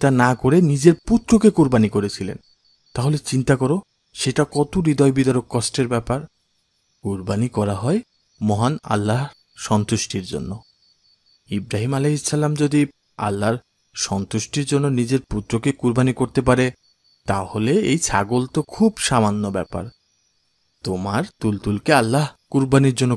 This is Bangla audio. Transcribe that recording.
তা না করে নিজের পুত্রকে কোরবানি করেছিলেন তাহলে চিন্তা করো সেটা কত হৃদয় বিদারক কষ্টের ব্যাপার কোরবানি করা হয় মহান আল্লাহ সন্তুষ্টির জন্য ইব্রাহিম আলহ ইসাল্লাম যদি আল্লাহর সন্তুষ্টির জন্য নিজের পুত্রকে কুরবানি করতে পারে তাহলে এই ছাগল তো খুব সামান্য ব্যাপার তোমার তুলতুলকে আল্লাহ কুরবানির জন্য